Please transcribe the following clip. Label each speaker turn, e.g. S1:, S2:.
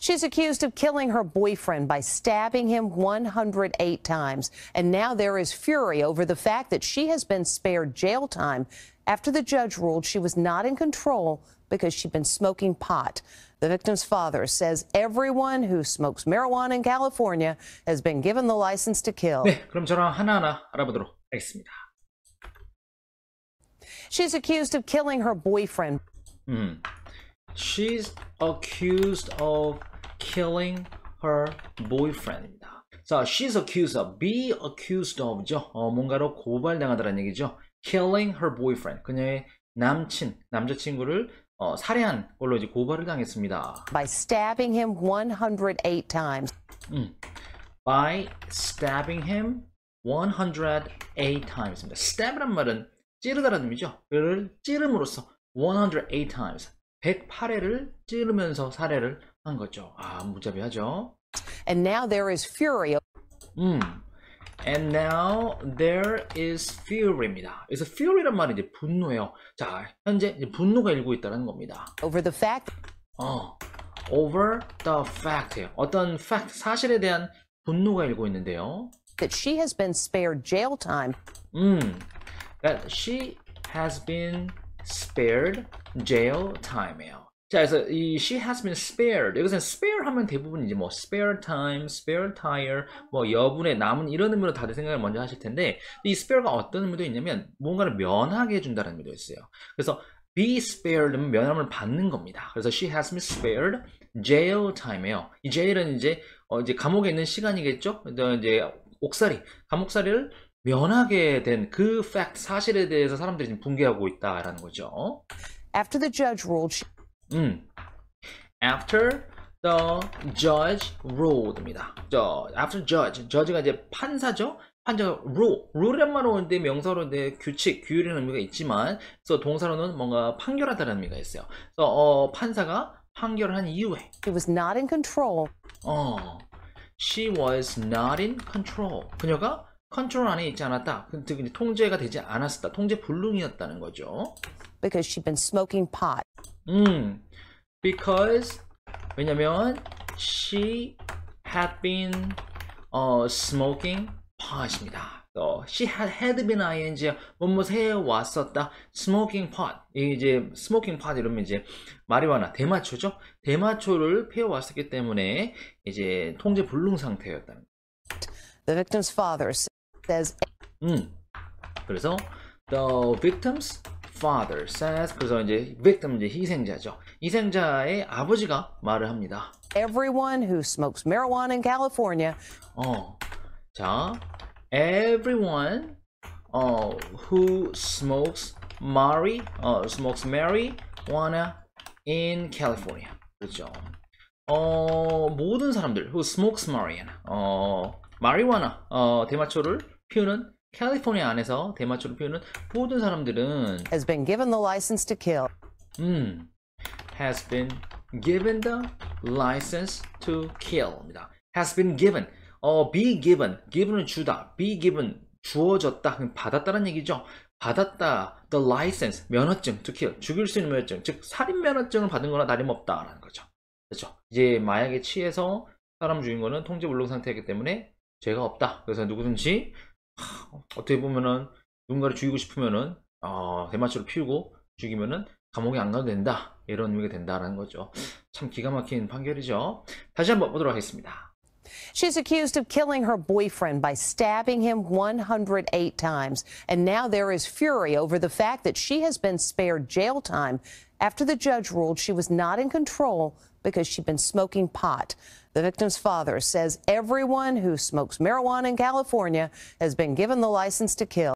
S1: She's accused of killing her boyfriend by stabbing him 108 times. And now there is fury over the fact that she has been spared jail time after the judge ruled she was not in control because she'd been smoking pot. The victim's father says everyone who smokes marijuana in California has been given the license to kill. 네,
S2: 그럼 저랑 하나하나 알아보도록 하겠습니다.
S1: She's accused of killing her boyfriend.
S2: 음. She's accused of killing her boyfriend입니다. 자, she's accused of, be accused of죠. 어, 뭔가로 고발당하다라는 얘기죠. killing her boyfriend. 그녀의 남친, 남자친구를 어, 살해한 걸로 이제 고발을 당했습니다. By stabbing him 108 times. 음. By stabbing him 108 times입니다. stab란 말은 찌르다라는 의미죠. 그를 찌름으로써 108 times. 108회를 찌르면서 살해를 한 거죠. 아, 무자비하죠. And now there is fury. 음. And now there is fury입니다. 그래서 fury란 말이 이제 분노예요. 자, 현재 분노가 일고 있다는 겁니다. Over the fact. 어. over the fact예요. 어떤 fact 사실에 대한 분노가 일고 있는데요. That she has been spared jail time. 음. That she has been spared jail time이에요. 자, 그래서 이 she has been spared. 여기서 spare 하면 대부분 이제 뭐 spare time, spare tire, 뭐 여분의 남은 이런 의미로 다들 생각을 먼저 하실 텐데 이 spare가 어떤 의미도 있냐면 뭔가를 면하게 해준다는 의미도 있어요. 그래서 be spared는 면함을 받는 겁니다. 그래서 she has been spared jail time이에요. 이 jail은 이제 어 이제 감옥에 있는 시간이겠죠. 이제 옥살이, 감옥살이를 면하게 된 그 fact 사실에 대해서 사람들이 지금 붕괴하고 있다라는 거죠. After the judge ruled. 음. After the judge ruled입니다. 저 after judge, judge가 이제 판사죠. 판정 rule, rule란 말은 오는데 명사로 이 규칙, 규율이라는 의미가 있지만, 그래서 동사로는 뭔가 판결하다는 의미가 있어요. 그래서 어, 판사가 판결을 한 이후에. h e was not in control. 어, she was not in control. 그녀가 컨트롤 안에 있지 않았다. 근데 통제가 되지 않았었다. 통제 불능이었다는 거죠. because she'd been smoking pot. 음, because 왜냐면 she had been 어, smoking pot입니다. 어, she had, had been ing 뭐뭐 해왔었다 smoking pot 이제 smoking pot 이러면 이제 마리화나 대마초죠 대마초를 피워왔었기 때문에 이제 통제 불능 상태였다는
S1: The victim's father says
S2: 음 그래서 the victim's father says 그래서 이제 victim 이제 희생자죠. 희생자의 아버지가 말을 합니다. Everyone
S1: who smokes marijuana in California.
S2: 어. 자, everyone 어, who smokes mari 어, smokes marijuana in California. 그렇죠. 어, 모든 사람들 who smokes marijuana. 어, 마리화나 어, 대마초를 피우는 캘리포니아 안에서 대마초를 피우는 모든 사람들은 has been given the license to kill. 음, has been given the license to kill입니다. has been given, 어, be given, given은 주다, be given 주어졌다, 받았다는 얘기죠. 받았다, the license, 면허증, to kill, 죽일 수 있는 면허증, 즉 살인 면허증을 받은 거나 다름없다라는 거죠. 그렇죠. 이제 마약에 취해서 사람 죽인 거는 통제 불능 상태이기 때문에 죄가 없다. 그래서 누구든지 어떻게 보면은 누군가를 죽이고 싶으면은 어, 대마초를 피우고 죽이면은 감옥에 안 가도 된다 이런 의미가 된다라는 거죠 참 기가 막힌 판결이죠 다시 한번 보도록 하겠습니다
S1: She's accused of killing her boyfriend by stabbing him 108 times. And now there is fury over the fact that she has been spared jail time after the judge ruled she was not in control because she'd been smoking pot. The victim's father says everyone who smokes marijuana in California has been given the license to kill.